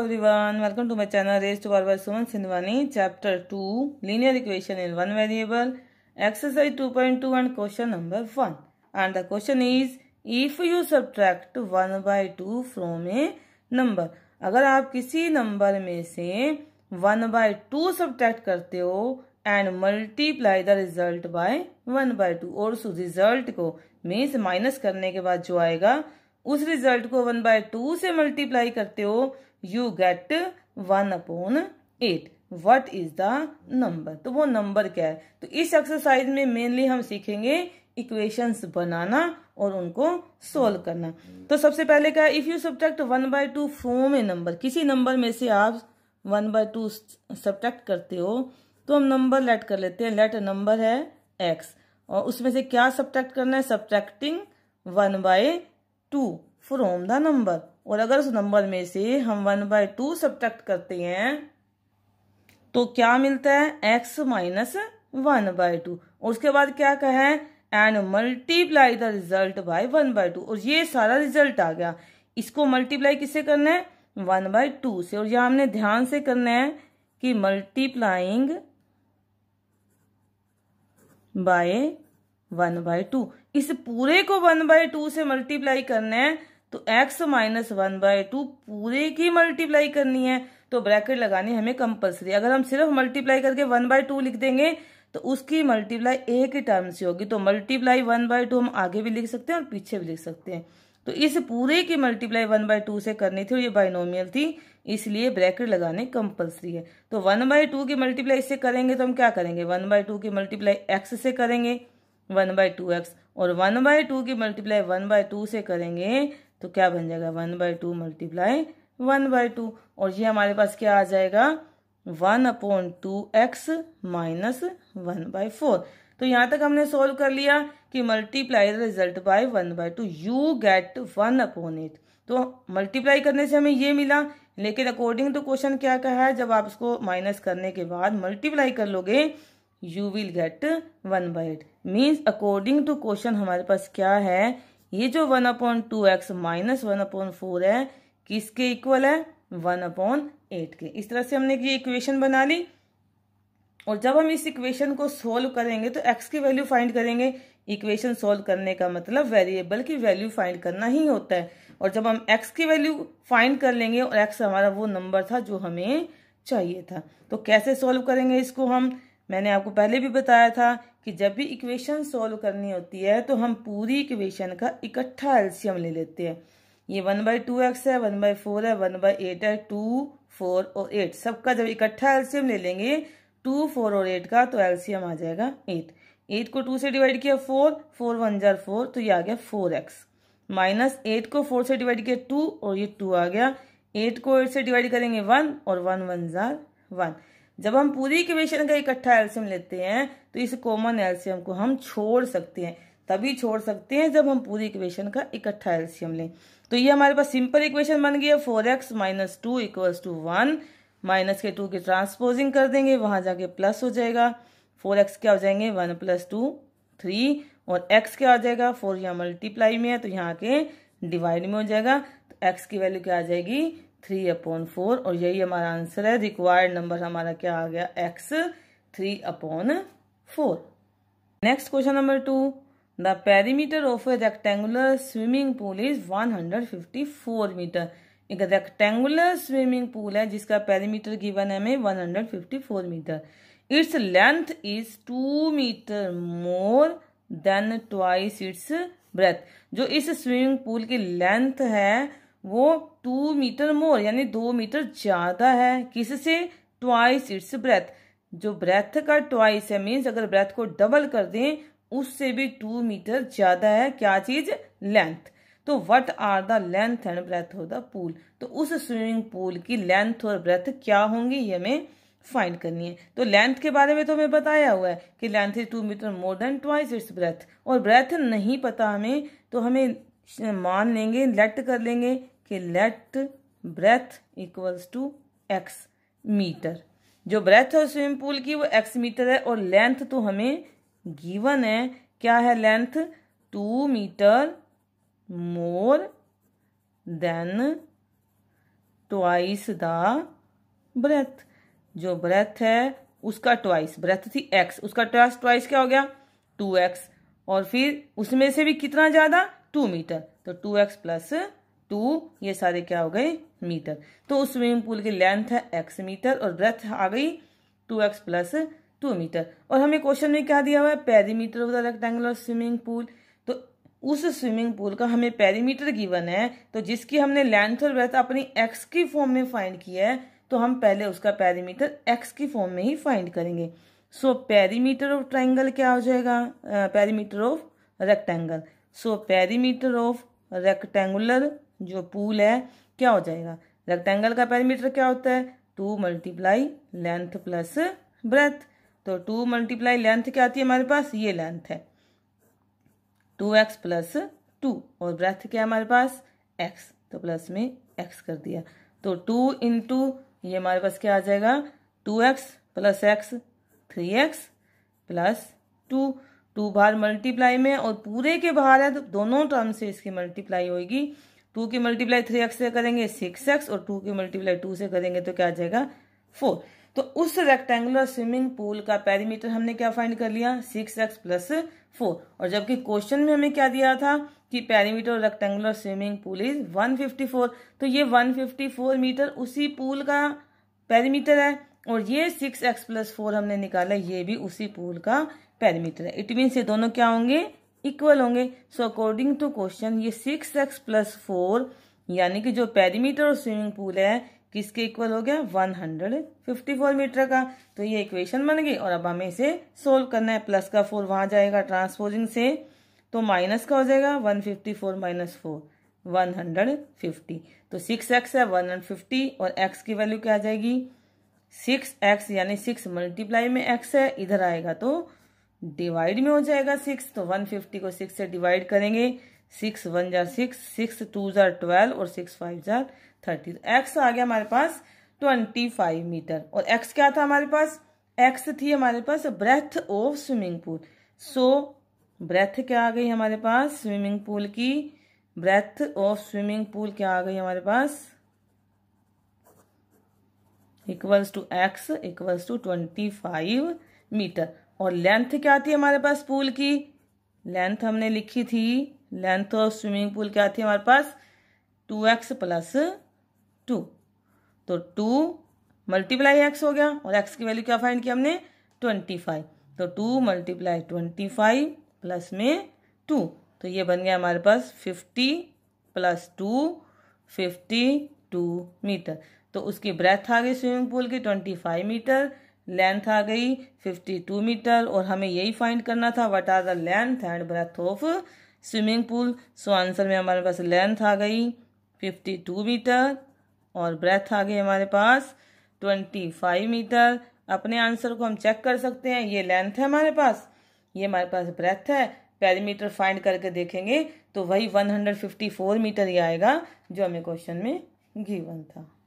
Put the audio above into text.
everyone welcome to my channel rest war by Suman Sindhwani chapter two linear equation in one variable exercise two point two and question number one and the question is if you subtract one by two from a number अगर आप किसी number में से one by to subtract करते हो and multiply the result by one by और उस result को मीन्स माइनस करने के बाद जो आएगा उस रिजल्ट को वन बाय टू से मल्टीप्लाई करते हो you get one upon eight what is the number तो वो नंबर क्या है तो इस एक्सरसाइज में मेनली हम सीखेंगे इक्वेशंस बनाना और उनको सोल्व करना तो सबसे पहले क्या if you subtract one by two from a number किसी नंबर में से आप वन बाय टू सब्ट्रैक्ट करते हो तो हम नंबर लेट कर लेते हैं लेट नंबर है एक्स और उसमें से क्या सब्ट्रैक्ट करना है subtracting one by two from the number और अगर उस नंबर में से हम वन बाय टू सब्ट्रैक्ट करते हैं तो क्या मिलता है X minus one by two और उसके बाद क्या कहे and multiply the result by one by two और ये सारा रिजल्ट आ गया इसको मल्टीप्लाई किससे करना है वन बाय टू से और यह हमने ध्यान से करना है कि multiplying by one by two इस पूरे को वन बाय टू से मल्टीप्लाई करना है तो X minus one by two पूरे की मल्टीप्लाई करनी है तो ब्रैकेट लगानी हमें कंपल्सरी अगर हम सिर्फ मल्टीप्लाई करके वन बाय टू लिख देंगे तो उसकी मल्टीप्लाई एक के टर्म से होगी तो मल्टीप्लाई वन बाय टू हम आगे भी लिख सकते हैं और पीछे भी लिख सकते हैं तो इस पूरे की मल्टीप्लाई वन बाय टू से करनी थी और ये बाइनोमियल थी इसलिए ब्रैकेट लगाने कंपलसरी है तो वन बाय टू की मल्टीप्लाई इससे करेंगे तो हम क्या करेंगे वन बाय टू की मल्टीप्लाई एक्स से करेंगे वन बाय टू एक्स और वन बाय टू की मल्टीप्लाई वन बाय टू से करेंगे तो क्या बन जाएगा one by two multiply one by two और ये हमारे पास क्या आ जाएगा one upon two X minus one by four तो यहां तक हमने सोल्व कर लिया कि multiply result by one by two you get one upon eight तो मल्टीप्लाई करने से हमें ये मिला लेकिन अकॉर्डिंग टू क्वेश्चन क्या कहा है जब आप इसको माइनस करने के बाद मल्टीप्लाई कर लोगे you will get one by eight means according to question हमारे पास क्या है ये जो one upon two X minus one upon four है किसके इक्वल है वन अपॉइंट एट के इस तरह से हमने ये इक्वेशन बना ली और जब हम इस इक्वेशन को सोल्व करेंगे तो एक्स की वैल्यू फाइंड करेंगे इक्वेशन सोल्व करने का मतलब वेरिएबल की वैल्यू फाइंड करना ही होता है और जब हम एक्स की वैल्यू फाइंड कर लेंगे और एक्स हमारा वो नंबर था जो हमें चाहिए था तो कैसे सोल्व करेंगे इसको हम मैंने आपको पहले भी बताया था कि जब भी इक्वेशन सॉल्व करनी होती है तो हम पूरी इक्वेशन का इकट्ठा एल्सियम ले लेते हैं ये वन बाई टू एक्स है वन बाई फोर है वन बाई एट है टू फोर और एट सबका जब इकट्ठा एल्सियम ले लेंगे टू फोर और एट का तो एल्सियम आ जाएगा एट एट को टू से डिवाइड किया फोर फोर वन जार फोर तो ये आ गया फोर एक्स माइनस एट को फोर से डिवाइड किया टू और ये टू आ गया एट को एट से डिवाइड करेंगे वन और वन वन जार वन जब हम पूरी इक्वेशन का इकट्ठा एल्सियम लेते हैं तो इस कॉमन एल्सियम को हम छोड़ सकते हैं तभी छोड़ सकते हैं जब हम पूरी इक्वेशन का इकट्ठा एल्सियम लें तो ये हमारे पास सिंपल इक्वेशन बन गया four X minus two equals two one minus के टू की ट्रांसपोजिंग कर देंगे वहां जाके प्लस हो जाएगा फोर एक्स क्या हो जाएंगे वन प्लस टू थ्री और एक्स क्या आ जाएगा फोर यहाँ मल्टीप्लाई में है तो यहाँ के डिवाइड में हो जाएगा तो एक्स की वैल्यू क्या आ जाएगी थ्री अपॉन फोर और यही हमारा आंसर है रिक्वायर्ड नंबर हमारा क्या आ गया X three upon four next question number two the perimeter of a rectangular swimming pool is one hundred fifty four metre एक रेक्टेंगुलर स्विमिंग पूल है जिसका पेरीमीटर गिवन है हमें four metre its length is two metre more than twice its breadth जो इस swimming pool की length है वो टू मीटर मोर यानी दो मीटर ज़्यादा है किससे ट्वाइस इट्स ब्रेथ जो ब्रेथ का ट्वाइस है मीन्स अगर ब्रेथ को डबल कर दें उससे भी टू मीटर ज़्यादा है क्या चीज़ लेंथ तो what are the length and breadth of the pool तो उस स्विमिंग पूल की लेंथ और ब्रेथ क्या होंगी ये हमें फाइंड करनी है तो लेंथ के बारे में तो हमें बताया हुआ है कि length is two metre more than twice its breadth और ब्रेथ नहीं पता हमें तो हमें मान लेंगे लेट कर लेंगे कि let breadth equals to X metre जो ब्रेथ है स्विमिंग पूल की वो एक्स मीटर है और लेंथ तो हमें गिवन है क्या है length two metre more than twice the breadth जो ब्रेथ है उसका ट्वाइस ब्रेथ थी एक्स उसका ट्वाइस ट्वाइस क्या हो गया टू एक्स और फिर उसमें से भी कितना ज़्यादा टू मीटर तो टू एक्स प्लस टू ये सारे क्या हो गए मीटर तो उस स्विमिंग पूल की लेंथ है एक्स मीटर और ब्रेथ आ गई two X plus two metre और हमें क्वेश्चन में क्या दिया हुआ है perimeter of the rectangular swimming pool तो उस स्विमिंग पूल का हमें पेरीमीटर गिवन है तो जिसकी हमने लेंथ और ब्रेथ अपनी एक्स की फॉर्म में फाइंड किया है तो हम पहले उसका पेरीमीटर एक्स की फॉर्म में ही फाइंड करेंगे सो पेरीमीटर ऑफ ट्राइंगल क्या हो जाएगा perimeter of rectangle so perimeter of rectangular जो पूल है क्या हो जाएगा रेक्टेंगल का पेरीमीटर क्या होता है two multiply length plus breadth तो टू मल्टीप्लाई लेंथ क्या आती है हमारे पास ये लेंथ है टू एक्स प्लस टू और ब्रेथ क्या हमारे पास एक्स तो प्लस में एक्स कर दिया तो टू इंटू ये हमारे पास क्या आ जाएगा two X plus X three X plus two two बाहर मल्टीप्लाई में और पूरे के बाहर है तो दोनों टर्म से इसकी मल्टीप्लाई होगी टू की मल्टीप्लाई थ्री एक्स से करेंगे सिक्स एक्स और टू की मल्टीप्लाई टू से करेंगे तो क्या आ जाएगा फोर तो उस रेक्टेंगुलर स्विमिंग पूल का पैरीमीटर हमने क्या फाइंड कर लिया सिक्स एक्स प्लस फोर और जबकि क्वेश्चन में हमें क्या दिया था कि perimeter rectangular swimming pool is four तो ये फोर मीटर उसी पूल का पैरीमीटर है और ये सिक्स एक्स प्लस फोर हमने निकाला ये भी उसी पूल का पैरामीटर है इट मीन्स ये दोनों क्या होंगे इक्वल होंगे सो अकॉर्डिंग टू क्वेश्चन ये सिक्स एक्स प्लस फोर यानी कि जो पैरामीटर और स्विमिंग पूल है किसके इक्वल हो गया one hundred fifty four metre का तो ये इक्वेशन बन गई और अब हमें इसे सोल्व करना है प्लस का फोर वहां जाएगा ट्रांसपोजिंग से तो माइनस का हो जाएगा one fifty four minus four one hundred fifty तो सिक्स एक्स है वन हंड्रेड फिफ्टी और एक्स की वैल्यू क्या आ जाएगी सिक्स एक्स यानी सिक्स मल्टीप्लाई में एक्स है इधर आएगा तो डिवाइड में हो जाएगा सिक्स तो वन फिफ्टी को सिक्स से डिवाइड करेंगे सिक्स वन जार सिक्स सिक्स टू जार ट्वेल्व और सिक्स फाइव जार थर्टी तो एक्स आ गया हमारे पास ट्वेंटी फाइव मीटर और एक्स क्या था हमारे पास एक्स थी हमारे पास breadth of swimming pool so breadth क्या आ गई हमारे पास स्विमिंग पूल की ब्रेथ ऑफ स्विमिंग पूल क्या आ गई हमारे पास equals to X equals to twenty five metre और लेंथ क्या थी हमारे पास पूल की लेंथ हमने लिखी थी लेंथ ऑफ स्विमिंग पूल क्या थी हमारे पास टू एक्स प्लस टू तो टू मल्टीप्लाई एक्स हो गया और एक्स की वैल्यू क्या फाइंड की हमने ट्वेंटी फाइव तो two multiply twenty five plus में टू तो ये बन गया हमारे पास fifty plus two fifty two metre तो उसकी ब्रेथ आ गई स्विमिंग पूल की ट्वेंटी फाइव मीटर लेंथ आ गई फिफ्टी टू मीटर और हमें यही फाइंड करना था what are the length and breadth of swimming pool so answer में हमारे पास लेंथ आ गई फिफ्टी टू मीटर और ब्रेथ आ गई हमारे पास ट्वेंटी फाइव मीटर अपने आंसर को हम चेक कर सकते हैं ये लेंथ है हमारे पास ये हमारे पास ब्रेथ है पेरीमीटर फाइंड करके देखेंगे तो वही one hundred fifty four meter ही आएगा जो हमें क्वेश्चन में गिवन था